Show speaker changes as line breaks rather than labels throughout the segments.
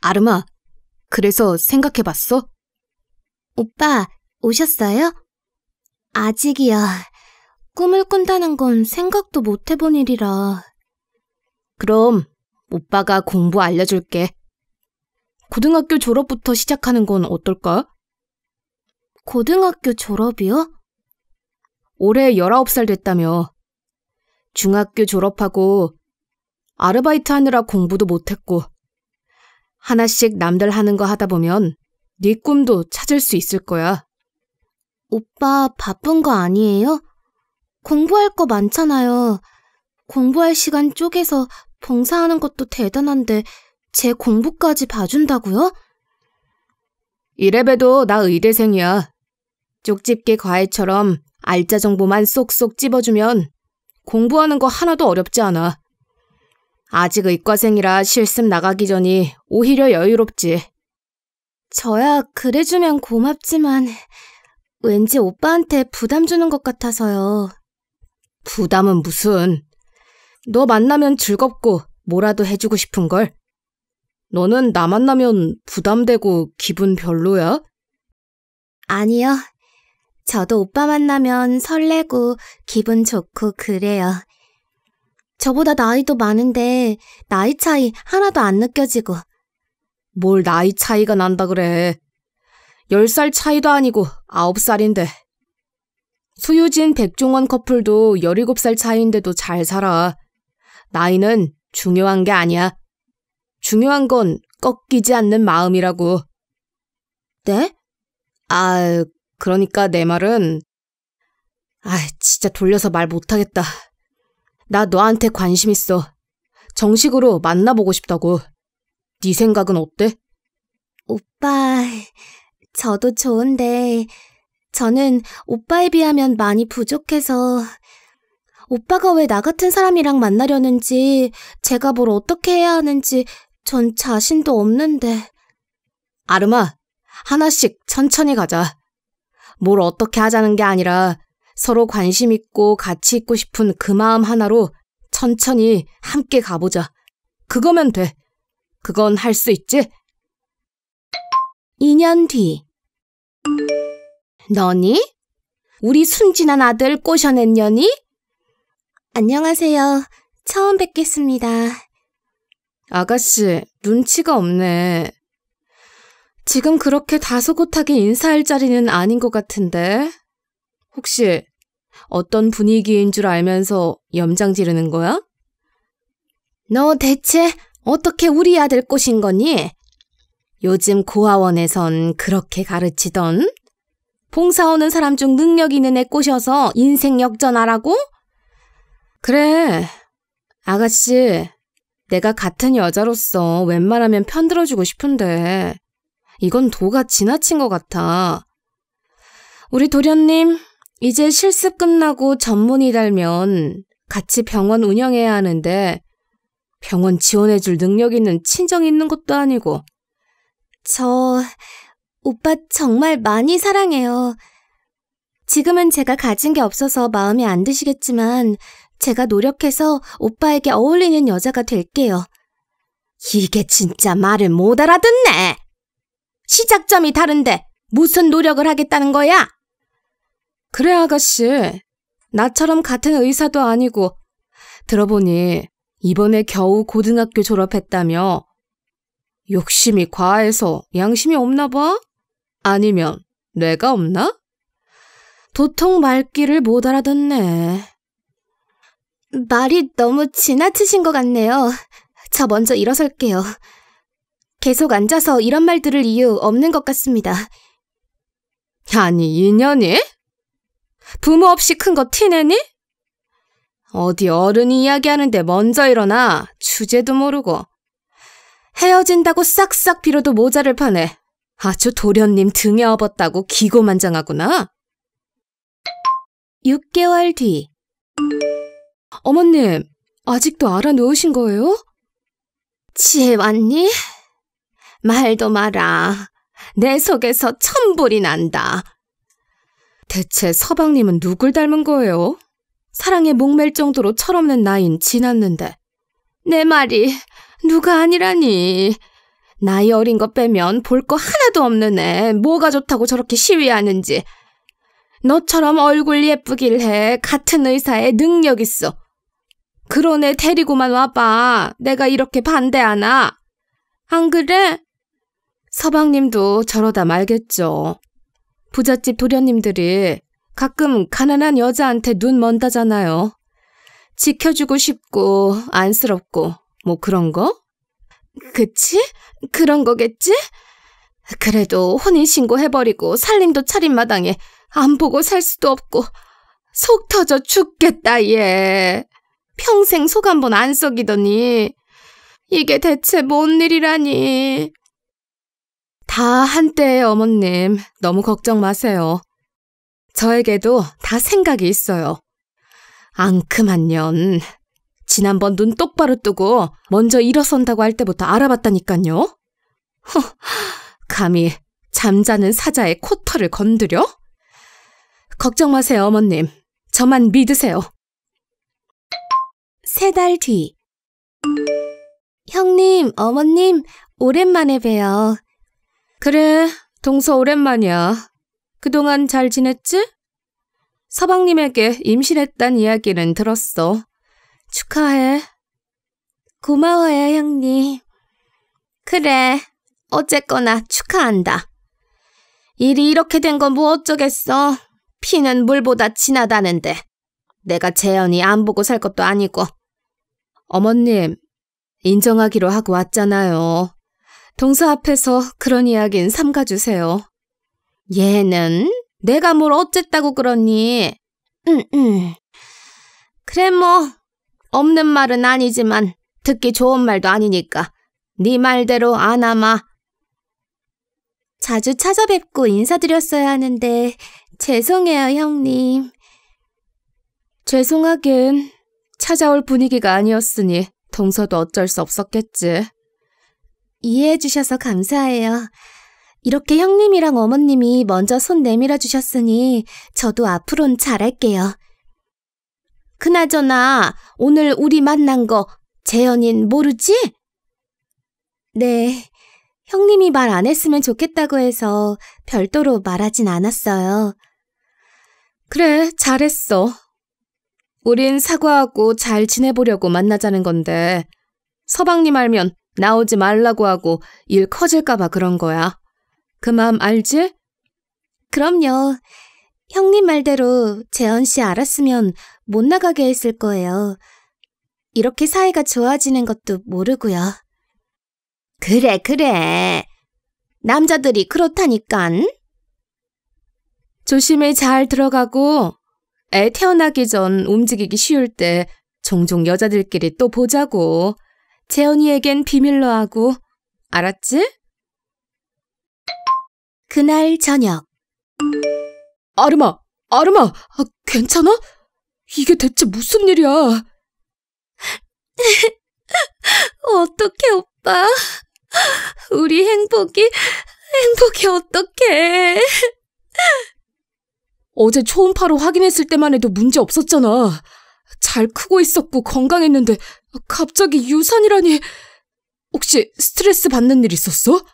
아름아, 그래서 생각해봤어? 오빠, 오셨어요? 아직이야. 꿈을 꾼다는 건 생각도 못 해본 일이라. 그럼 오빠가 공부 알려줄게. 고등학교 졸업부터 시작하는 건 어떨까? 고등학교 졸업이요? 올해 19살 됐다며. 중학교 졸업하고 아르바이트 하느라 공부도 못했고 하나씩 남들 하는 거 하다 보면 네 꿈도 찾을 수 있을 거야. 오빠 바쁜 거 아니에요? 공부할 거 많잖아요. 공부할 시간 쪼개서 봉사하는 것도 대단한데 제 공부까지 봐준다고요? 이래봬도 나 의대생이야. 쪽집게 과외처럼 알짜 정보만 쏙쏙 찝어주면 공부하는 거 하나도 어렵지 않아. 아직 의과생이라 실습 나가기 전이 오히려 여유롭지. 저야 그래주면 고맙지만 왠지 오빠한테 부담 주는 것 같아서요. 부담은 무슨. 너 만나면 즐겁고 뭐라도 해주고 싶은 걸. 너는 나 만나면 부담되고 기분 별로야? 아니요. 저도 오빠 만나면 설레고 기분 좋고 그래요. 저보다 나이도 많은데 나이 차이 하나도 안 느껴지고. 뭘 나이 차이가 난다 그래. 10살 차이도 아니고 9살인데. 수유진 백종원 커플도 17살 차이인데도 잘 살아. 나이는 중요한 게 아니야. 중요한 건 꺾이지 않는 마음이라고. 네? 아, 그러니까 내 말은, 아, 진짜 돌려서 말 못하겠다. 나 너한테 관심 있어. 정식으로 만나보고 싶다고. 네 생각은 어때? 오빠, 저도 좋은데 저는 오빠에 비하면 많이 부족해서 오빠가 왜 나 같은 사람이랑 만나려는지 제가 뭘 어떻게 해야 하는지 전 자신도 없는데. 아름아, 하나씩 천천히 가자. 뭘 어떻게 하자는 게 아니라 서로 관심 있고 같이 있고 싶은 그 마음 하나로 천천히 함께 가보자. 그거면 돼. 그건 할 수 있지? 2년 뒤. 너니? 우리 순진한 아들 꼬셔냈냐니? 안녕하세요. 처음 뵙겠습니다. 아가씨, 눈치가 없네. 지금 그렇게 다소곳하게 인사할 자리는 아닌 것 같은데. 혹시 어떤 분위기인 줄 알면서 염장 지르는 거야? 너 대체 어떻게 우리 아들 꼬신 거니? 요즘 고아원에선 그렇게 가르치던? 봉사오는 사람 중 능력 있는 애 꼬셔서 인생 역전하라고? 그래. 아가씨, 내가 같은 여자로서 웬만하면 편들어주고 싶은데, 이건 도가 지나친 것 같아. 우리 도련님, 이제 실습 끝나고 전문이 달면 같이 병원 운영해야 하는데 병원 지원해줄 능력 있는 친정 있는 것도 아니고. 저, 오빠 정말 많이 사랑해요. 지금은 제가 가진 게 없어서 마음에 안 드시겠지만 제가 노력해서 오빠에게 어울리는 여자가 될게요. 이게 진짜 말을 못 알아듣네! 시작점이 다른데 무슨 노력을 하겠다는 거야? 그래, 아가씨. 나처럼 같은 의사도 아니고, 들어보니 이번에 겨우 고등학교 졸업했다며. 욕심이 과해서 양심이 없나 봐? 아니면 뇌가 없나? 도통 말귀를 못 알아듣네. 말이 너무 지나치신 것 같네요. 저 먼저 일어설게요. 계속 앉아서 이런 말 들을 이유 없는 것 같습니다. 아니, 인연이? 부모 없이 큰 거 티내니? 어디 어른이 이야기하는데 먼저 일어나 주제도 모르고 헤어진다고 싹싹 빌어도 모자를 파네. 아주 도련님 등에 업었다고 기고만장하구나. 6개월 뒤 어머님, 아직도 알아놓으신 거예요? 지혜 왔니? 말도 마라. 내 속에서 천불이 난다. 대체 서방님은 누굴 닮은 거예요? 사랑에 목맬 정도로 철없는 나인 지났는데. 내 말이 누가 아니라니. 나이 어린 것 빼면 볼 거 하나도 없는 애 뭐가 좋다고 저렇게 시위하는지. 너처럼 얼굴 예쁘길 해. 같은 의사에 능력 있어. 그런 애 데리고만 와봐. 내가 이렇게 반대하나? 안 그래? 서방님도 저러다 말겠죠. 부잣집 도련님들이 가끔 가난한 여자한테 눈 먼다잖아요. 지켜주고 싶고 안쓰럽고 뭐 그런 거? 그치? 그런 거겠지? 그래도 혼인신고 해버리고 살림도 차린 마당에 안 보고 살 수도 없고 속 터져 죽겠다 얘. 평생 속 한 번 안 썩이더니 이게 대체 뭔 일이라니. 다한때의 어머님. 너무 걱정 마세요. 저에게도 다 생각이 있어요. 앙큼한 년. 지난번 눈 똑바로 뜨고 먼저 일어선다고 할 때부터 알아봤다니깐요. 허, 감히 잠자는 사자의 코털을 건드려? 걱정 마세요, 어머님. 저만 믿으세요. 세 달 뒤. 형님, 어머님, 오랜만에 봬요. 그래, 동서 오랜만이야. 그동안 잘 지냈지? 서방님에게 임신했단 이야기는 들었어. 축하해. 고마워요, 형님. 그래, 어쨌거나 축하한다. 일이 이렇게 된 건 뭐 어쩌겠어. 피는 물보다 진하다는데. 내가 재현이 안 보고 살 것도 아니고. 어머님, 인정하기로 하고 왔잖아요. 동서 앞에서 그런 이야긴 삼가주세요. 얘는? 내가 뭘 어쨌다고 그러니? 응, 응. 그래 뭐 없는 말은 아니지만 듣기 좋은 말도 아니니까 네 말대로 안아마. 자주 찾아뵙고 인사드렸어야 하는데 죄송해요 형님. 죄송하긴 찾아올 분위기가 아니었으니 동서도 어쩔 수 없었겠지. 이해해 주셔서 감사해요. 이렇게 형님이랑 어머님이 먼저 손 내밀어 주셨으니 저도 앞으론 잘할게요. 그나저나 오늘 우리 만난 거 재현인 모르지? 네, 형님이 말 안 했으면 좋겠다고 해서 별도로 말하진 않았어요. 그래, 잘했어. 우린 사과하고 잘 지내보려고 만나자는 건데 서방님 알면 나오지 말라고 하고 일 커질까봐 그런 거야. 그맘 알지? 그럼요. 형님 말대로 재현 씨 알았으면 못 나가게 했을 거예요. 이렇게 사이가 좋아지는 것도 모르고요. 그래, 그래. 남자들이 그렇다니깐. 조심히 잘 들어가고 애 태어나기 전 움직이기 쉬울 때 종종 여자들끼리 또 보자고. 재현이에겐 비밀로 하고, 알았지? 그날 저녁. 아르마, 아르마, 아, 괜찮아? 이게 대체 무슨 일이야? 어떻게 오빠? 우리 행복이, 행복이 어떻게 어제 초음파로 확인했을 때만 해도 문제 없었잖아. 잘 크고 있었고 건강했는데 갑자기 유산이라니. 혹시 스트레스 받는 일 있었어?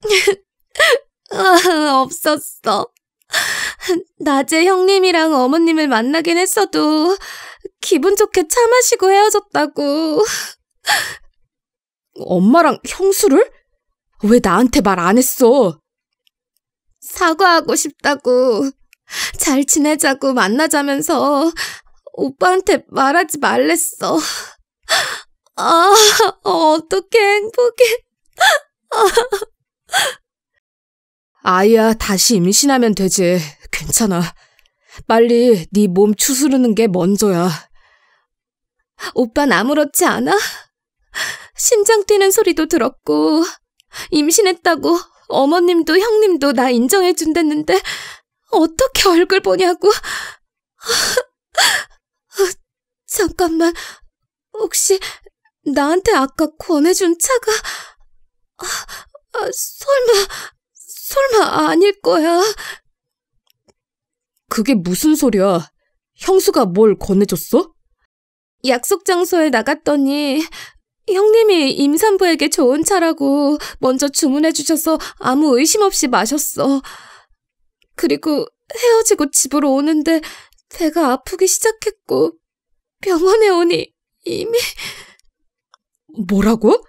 없었어. 낮에 형님이랑 어머님을 만나긴 했어도 기분 좋게 차 마시고 헤어졌다고. 엄마랑 형수를? 왜 나한테 말 안 했어? 사과하고 싶다고. 잘 지내자고 만나자면서 오빠한테 말하지 말랬어. 아, 어떻게 행복해. 아. 아이야, 다시 임신하면 되지. 괜찮아. 빨리 네 몸 추스르는 게 먼저야. 오빤 아무렇지 않아? 심장 뛰는 소리도 들었고 임신했다고 어머님도 형님도 나 인정해 준댔는데 어떻게 얼굴 보냐고. 아, 아, 잠깐만, 혹시 나한테 아까 권해준 차가... 아, 아, 설마, 설마 아닐 거야. 그게 무슨 소리야? 형수가 뭘 권해줬어? 약속 장소에 나갔더니 형님이 임산부에게 좋은 차라고 먼저 주문해주셔서 아무 의심 없이 마셨어. 그리고 헤어지고 집으로 오는데 배가 아프기 시작했고 병원에 오니 이미... 뭐라고?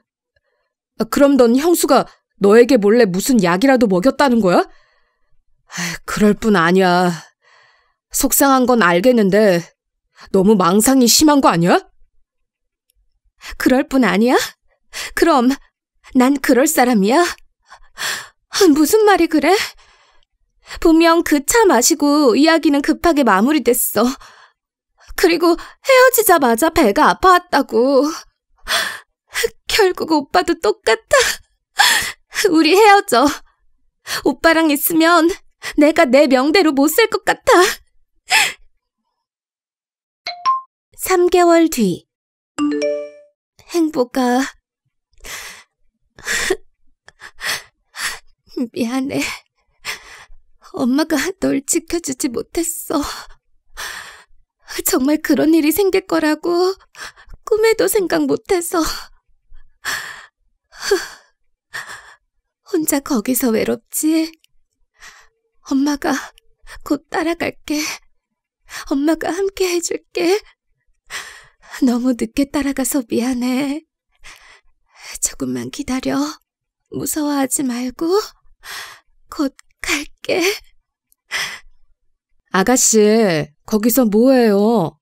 아, 그럼 넌 형수가 너에게 몰래 무슨 약이라도 먹였다는 거야? 그럴 뿐 아니야. 속상한 건 알겠는데 너무 망상이 심한 거 아니야? 그럴 뿐 아니야? 그럼 난 그럴 사람이야? 아, 무슨 말이 그래? 분명 그 차 마시고 이야기는 급하게 마무리됐어. 그리고 헤어지자마자 배가 아파왔다고. 결국 오빠도 똑같아. 우리 헤어져. 오빠랑 있으면 내가 내 명대로 못 살 것 같아. 3개월 뒤. 행복아. 미안해. 엄마가 널 지켜주지 못했어. 정말 그런 일이 생길 거라고 꿈에도 생각 못해서. 혼자 거기서 외롭지? 엄마가 곧 따라갈게. 엄마가 함께 해줄게. 너무 늦게 따라가서 미안해. 조금만 기다려. 무서워하지 말고 곧 갈게. 아가씨, 거기서 뭐해요?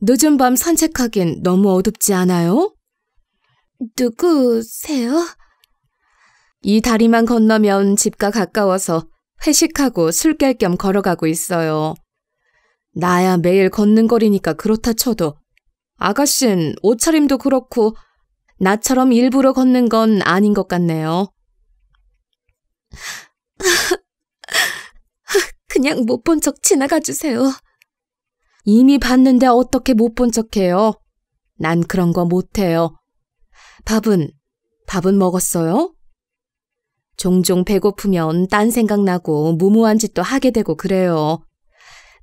늦은 밤 산책하긴 너무 어둡지 않아요? 누구세요? 이 다리만 건너면 집과 가까워서 회식하고 술 깰 겸 걸어가고 있어요. 나야 매일 걷는 거리니까 그렇다 쳐도 아가씨는 옷차림도 그렇고 나처럼 일부러 걷는 건 아닌 것 같네요. 그냥 못 본 척 지나가 주세요. 이미 봤는데 어떻게 못 본 척해요? 난 그런 거 못해요. 밥은? 밥은 먹었어요? 종종 배고프면 딴 생각나고 무모한 짓도 하게 되고 그래요.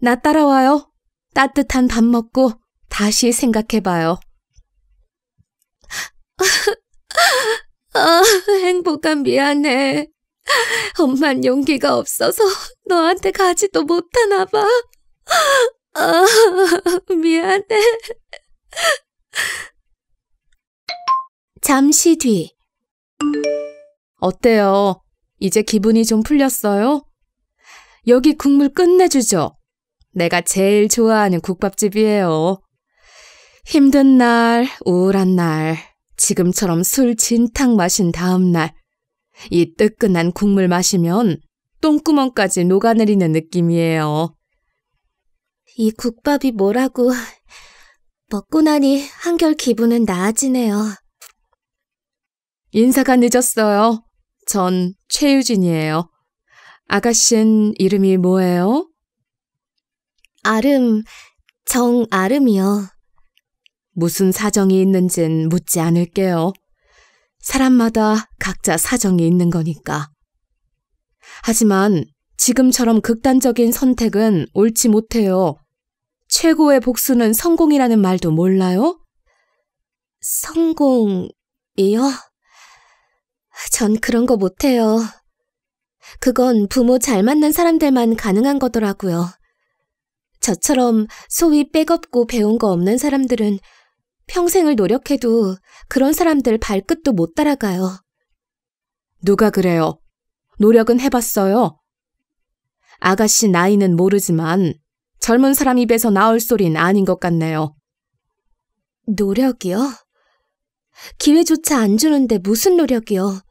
나 따라와요. 따뜻한 밥 먹고 다시 생각해봐요. 아, 행복한 미안해. 엄만 용기가 없어서 너한테 가지도 못하나 봐. 어, 미안해. 잠시 뒤. 어때요? 이제 기분이 좀 풀렸어요? 여기 국물 끝내주죠? 내가 제일 좋아하는 국밥집이에요. 힘든 날, 우울한 날, 지금처럼 술 진탕 마신 다음 날, 이 뜨끈한 국물 마시면 똥구멍까지 녹아내리는 느낌이에요. 이 국밥이 뭐라고. 먹고 나니 한결 기분은 나아지네요. 인사가 늦었어요. 전 최유진이에요. 아가씨는 이름이 뭐예요? 아름, 정아름이요. 무슨 사정이 있는진 묻지 않을게요. 사람마다 각자 사정이 있는 거니까. 하지만 지금처럼 극단적인 선택은 옳지 못해요. 최고의 복수는 성공이라는 말도 몰라요? 성공이요? 전 그런 거 못해요. 그건 부모 잘 맞는 사람들만 가능한 거더라고요. 저처럼 소위 백없고 배운 거 없는 사람들은 평생을 노력해도 그런 사람들 발끝도 못 따라가요. 누가 그래요? 노력은 해봤어요. 아가씨 나이는 모르지만 젊은 사람 입에서 나올 소린 아닌 것 같네요. 노력이요? 기회조차 안 주는데 무슨 노력이요?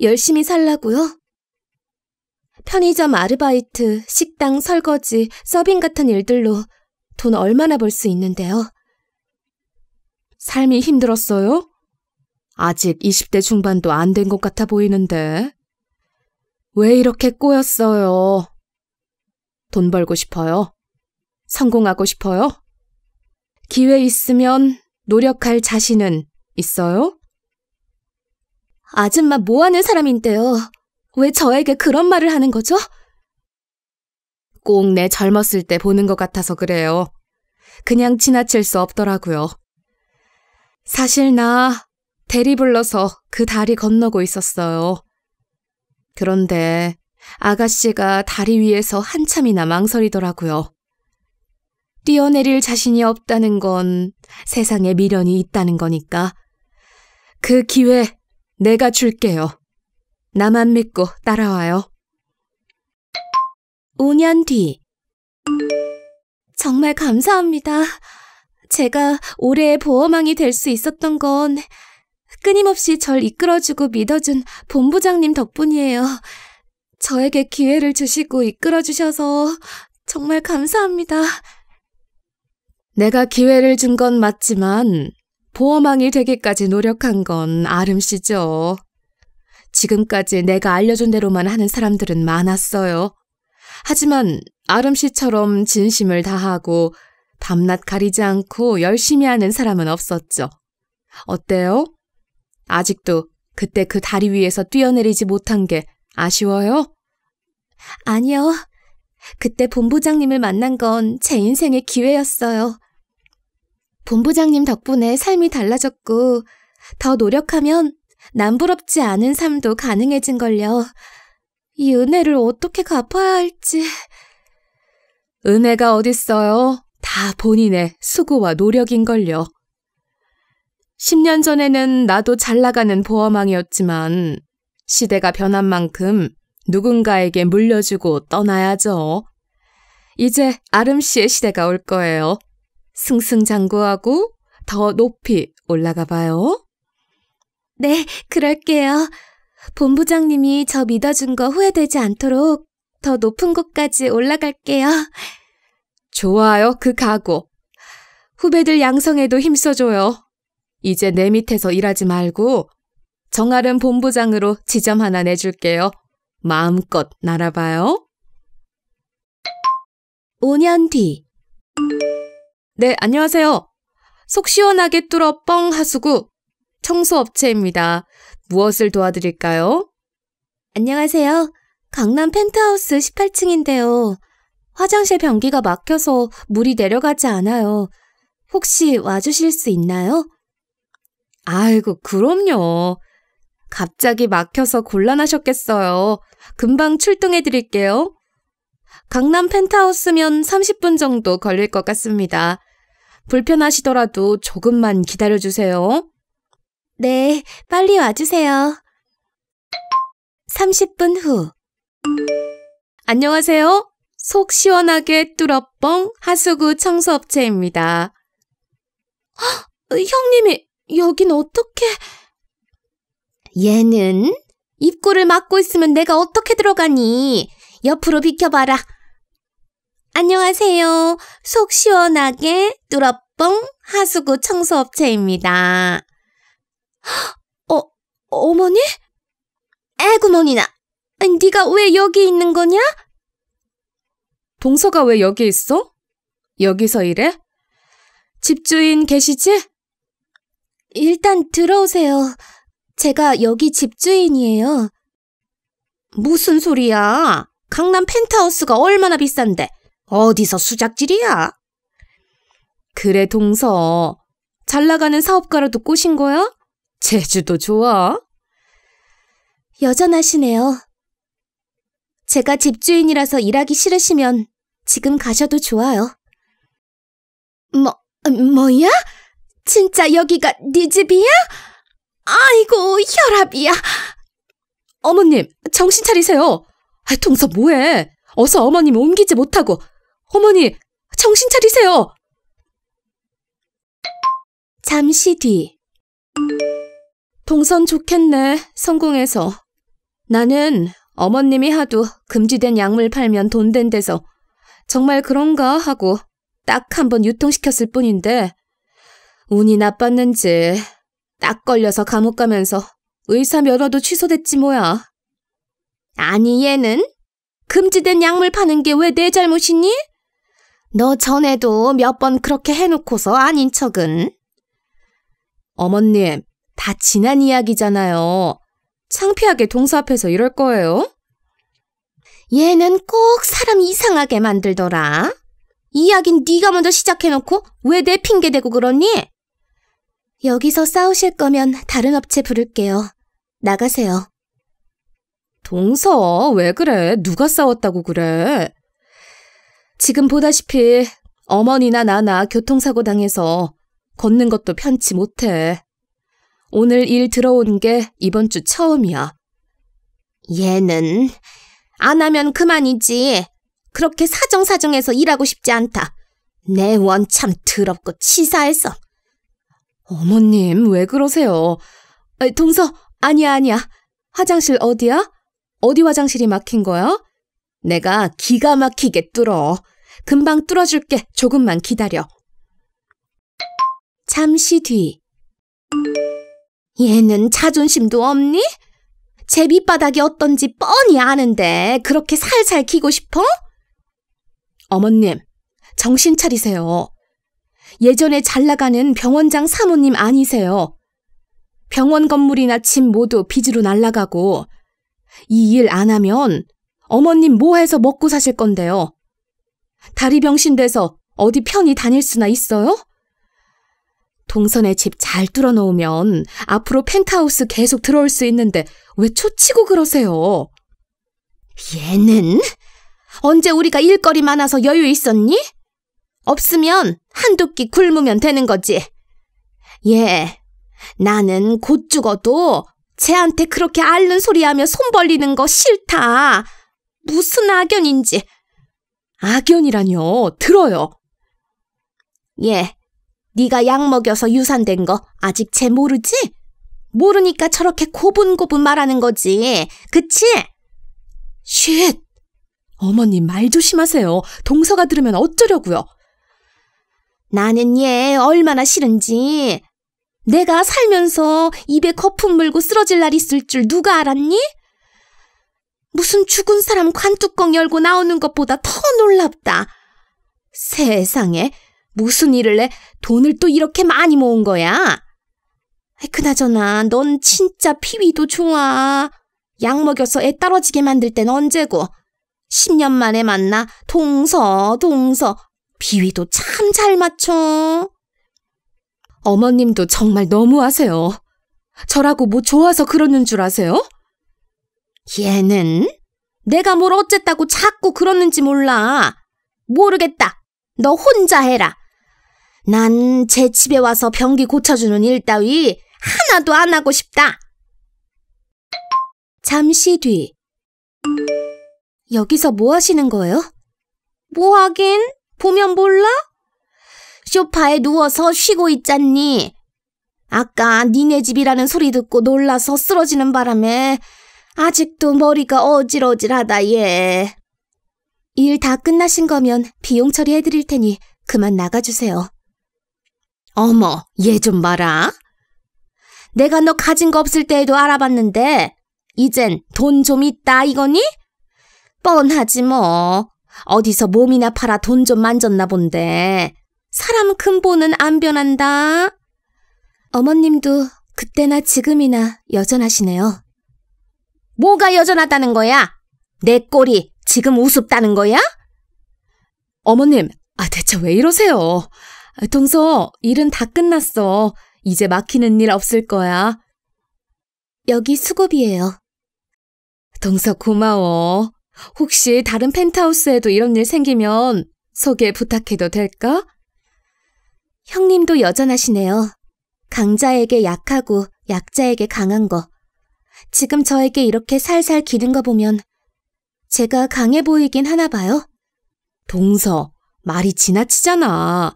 열심히 살라고요? 편의점 아르바이트, 식당 설거지, 서빙 같은 일들로 돈 얼마나 벌 수 있는데요? 삶이 힘들었어요? 아직 20대 중반도 안 된 것 같아 보이는데. 왜 이렇게 꼬였어요? 돈 벌고 싶어요. 성공하고 싶어요. 기회 있으면 노력할 자신은 있어요? 아줌마 뭐 하는 사람인데요? 왜 저에게 그런 말을 하는 거죠? 꼭 내 젊었을 때 보는 것 같아서 그래요. 그냥 지나칠 수 없더라고요. 사실 나 대리 불러서 그 다리 건너고 있었어요. 그런데 아가씨가 다리 위에서 한참이나 망설이더라고요. 뛰어내릴 자신이 없다는 건 세상에 미련이 있다는 거니까. 그 기회 내가 줄게요. 나만 믿고 따라와요. 5년 뒤. 정말 감사합니다. 제가 올해의 보험왕이 될 수 있었던 건 끊임없이 절 이끌어주고 믿어준 본부장님 덕분이에요. 저에게 기회를 주시고 이끌어주셔서 정말 감사합니다. 내가 기회를 준 건 맞지만 보험망이 되기까지 노력한 건 아름씨죠. 지금까지 내가 알려준 대로만 하는 사람들은 많았어요. 하지만 아름씨처럼 진심을 다하고 밤낮 가리지 않고 열심히 하는 사람은 없었죠. 어때요? 아직도 그때 그 다리 위에서 뛰어내리지 못한 게 아쉬워요? 아니요. 그때 본부장님을 만난 건 제 인생의 기회였어요. 본부장님 덕분에 삶이 달라졌고, 더 노력하면 남부럽지 않은 삶도 가능해진걸요. 이 은혜를 어떻게 갚아야 할지. 은혜가 어딨어요? 다 본인의 수고와 노력인걸요. 10년 전에는 나도 잘 나가는 보험왕이었지만 시대가 변한 만큼 누군가에게 물려주고 떠나야죠. 이제 아름 씨의 시대가 올 거예요. 승승장구하고 더 높이 올라가 봐요. 네, 그럴게요. 본부장님이 저 믿어준 거 후회되지 않도록 더 높은 곳까지 올라갈게요. 좋아요, 그 각오. 후배들 양성에도 힘써줘요. 이제 내 밑에서 일하지 말고 정아름 본부장으로 지점 하나 내줄게요. 마음껏 날아봐요. 5년 뒤. 네, 안녕하세요. 속 시원하게 뚫어 뻥 하수구 청소업체입니다. 무엇을 도와드릴까요? 안녕하세요. 강남 펜트하우스 18층인데요. 화장실 변기가 막혀서 물이 내려가지 않아요. 혹시 와주실 수 있나요? 아이고, 그럼요. 갑자기 막혀서 곤란하셨겠어요. 금방 출동해 드릴게요. 강남 펜트하우스면 30분 정도 걸릴 것 같습니다. 불편하시더라도 조금만 기다려 주세요. 네, 빨리 와주세요. 30분 후. 안녕하세요. 속 시원하게 뚫어뻥 하수구 청소업체입니다. 헉, 형님이 여긴 어떻게? 얘는 입구를 막고 있으면 내가 어떻게 들어가니? 옆으로 비켜봐라. 안녕하세요. 속 시원하게 뚜러뻥 하수구 청소업체입니다. 어, 어머니? 에구머니나, 네가 왜 여기 있는 거냐? 동서가 왜 여기 있어? 여기서 일해? 집주인 계시지? 일단 들어오세요. 제가 여기 집주인이에요. 무슨 소리야? 강남 펜트하우스가 얼마나 비싼데? 어디서 수작질이야? 그래, 동서. 잘 나가는 사업가라도 꼬신 거야? 제주도 좋아? 여전하시네요. 제가 집주인이라서 일하기 싫으시면 지금 가셔도 좋아요. 뭐, 뭐야? 진짜 여기가 네 집이야? 아이고, 혈압이야. 어머님, 정신 차리세요. 아, 동서 뭐해? 어서 어머님 옮기지 못하고. 어머니, 정신 차리세요. 잠시 뒤. 동선 좋겠네, 성공해서. 나는 어머님이 하도 금지된 약물 팔면 돈된 데서 정말 그런가 하고 딱 한 번 유통시켰을 뿐인데 운이 나빴는지 딱 걸려서 감옥 가면서 의사 면허도 취소됐지 뭐야. 아니 얘는? 금지된 약물 파는 게 왜 내 잘못이니? 너 전에도 몇 번 그렇게 해놓고서 아닌 척은. 어머님, 다 지난 이야기잖아요. 창피하게 동서 앞에서 이럴 거예요? 얘는 꼭 사람 이상하게 만들더라. 이야긴 네가 먼저 시작해놓고 왜 내 핑계 대고 그러니? 여기서 싸우실 거면 다른 업체 부를게요. 나가세요. 동서, 왜 그래? 누가 싸웠다고 그래? 지금 보다시피 어머니나 나나 교통사고 당해서 걷는 것도 편치 못해. 오늘 일 들어온 게 이번 주 처음이야. 얘는 안 하면 그만이지. 그렇게 사정사정해서 일하고 싶지 않다. 내 원참 더럽고 치사해서 어머님, 왜 그러세요? 아, 동서, 아니야, 아니야. 화장실 어디야? 어디 화장실이 막힌 거야? 내가 기가 막히게 뚫어. 금방 뚫어줄게. 조금만 기다려. 잠시 뒤. 얘는 자존심도 없니? 제 밑바닥이 어떤지 뻔히 아는데 그렇게 살살 키고 싶어? 어머님, 정신 차리세요. 예전에 잘 나가는 병원장 사모님 아니세요. 병원 건물이나 집 모두 빚으로 날라가고 이 일 안 하면 어머님 뭐 해서 먹고 사실 건데요. 다리 병신 돼서 어디 편히 다닐 수나 있어요? 동선의 집잘 뚫어 놓으면 앞으로 펜트하우스 계속 들어올 수 있는데 왜 초치고 그러세요? 얘는 언제 우리가 일거리 많아서 여유 있었니? 없으면 한두 끼 굶으면 되는 거지. 예, 나는 곧 죽어도 쟤한테 그렇게 앓는 소리하며 손 벌리는 거 싫다. 무슨 악연인지. 악연이라뇨. 들어요. 예, 네가 약 먹여서 유산된 거 아직 쟤 모르지? 모르니까 저렇게 고분고분 말하는 거지. 그치? 쉿! 어머님 말 조심하세요. 동서가 들으면 어쩌려고요. 나는 얘 얼마나 싫은지. 내가 살면서 입에 거품 물고 쓰러질 날 있을 줄 누가 알았니? 무슨 죽은 사람 관뚜껑 열고 나오는 것보다 더 놀랍다. 세상에 무슨 일을 해 돈을 또 이렇게 많이 모은 거야? 그나저나 넌 진짜 피위도 좋아. 약 먹여서 애 떨어지게 만들 땐 언제고. 10년 만에 만나 동서 동서 비위도 참 잘 맞춰. 어머님도 정말 너무하세요. 저라고 뭐 좋아서 그러는 줄 아세요? 얘는 내가 뭘 어쨌다고 자꾸 그러는지 몰라. 모르겠다. 너 혼자 해라. 난 제 집에 와서 변기 고쳐주는 일 따위 하나도 안 하고 싶다. 잠시 뒤. 여기서 뭐 하시는 거예요? 뭐 하긴? 보면 몰라? 쇼파에 누워서 쉬고 있잖니. 아까 니네 집이라는 소리 듣고 놀라서 쓰러지는 바람에 아직도 머리가 어질어질하다 얘. 일 다 끝나신 거면 비용 처리해드릴 테니 그만 나가주세요. 어머, 얘 좀 봐라. 내가 너 가진 거 없을 때에도 알아봤는데 이젠 돈 좀 있다 이거니? 뻔하지 뭐. 어디서 몸이나 팔아 돈 좀 만졌나 본데. 사람 근본은 안 변한다. 어머님도 그때나 지금이나 여전하시네요. 뭐가 여전하다는 거야? 내 꼴이 지금 우습다는 거야? 어머님, 아 대체 왜 이러세요? 동서, 일은 다 끝났어. 이제 막히는 일 없을 거야. 여기 수고비예요. 동서 고마워. 혹시 다른 펜트하우스에도 이런 일 생기면 소개 부탁해도 될까? 형님도 여전하시네요. 강자에게 약하고 약자에게 강한 거. 지금 저에게 이렇게 살살 기는 거 보면 제가 강해 보이긴 하나 봐요. 동서, 말이 지나치잖아.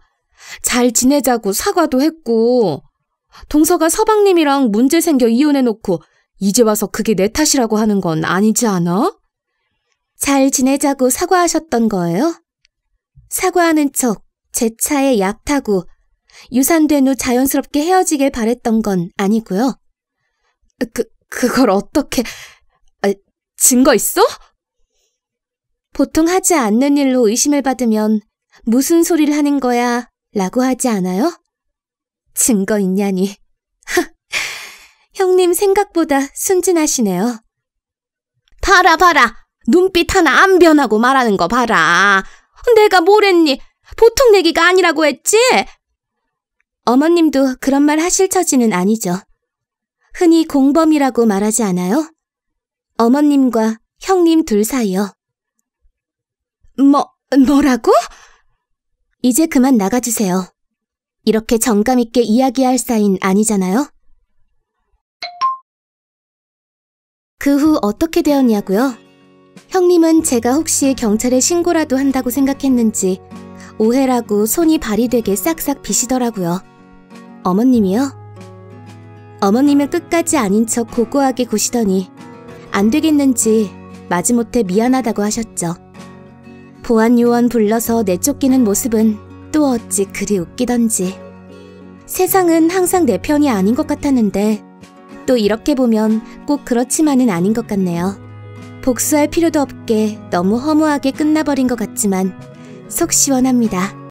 잘 지내자고 사과도 했고. 동서가 서방님이랑 문제 생겨 이혼해놓고 이제 와서 그게 내 탓이라고 하는 건 아니지 않아? 잘 지내자고 사과하셨던 거예요? 사과하는 척 제 차에 약 타고 유산된 후 자연스럽게 헤어지길 바랬던 건 아니고요. 그, 그걸 어떻게... 아, 증거 있어? 보통 하지 않는 일로 의심을 받으면 무슨 소리를 하는 거야 라고 하지 않아요? 증거 있냐니. 형님 생각보다 순진하시네요. 봐라, 봐라! 눈빛 하나 안 변하고 말하는 거 봐라. 내가 뭘 했니? 보통 내기가 아니라고 했지? 어머님도 그런 말 하실 처지는 아니죠. 흔히 공범이라고 말하지 않아요? 어머님과 형님 둘 사이요. 뭐, 뭐라고? 이제 그만 나가주세요. 이렇게 정감 있게 이야기할 사인 아니잖아요? 그 후 어떻게 되었냐고요? 형님은 제가 혹시 경찰에 신고라도 한다고 생각했는지 오해라고 손이 발이 되게 싹싹 비시더라고요. 어머님이요? 어머님은 끝까지 아닌 척 고고하게 고시더니 안 되겠는지 마지못해 미안하다고 하셨죠. 보안요원 불러서 내쫓기는 모습은 또 어찌 그리 웃기던지. 세상은 항상 내 편이 아닌 것 같았는데 또 이렇게 보면 꼭 그렇지만은 아닌 것 같네요. 복수할 필요도 없게 너무 허무하게 끝나버린 것 같지만 속 시원합니다.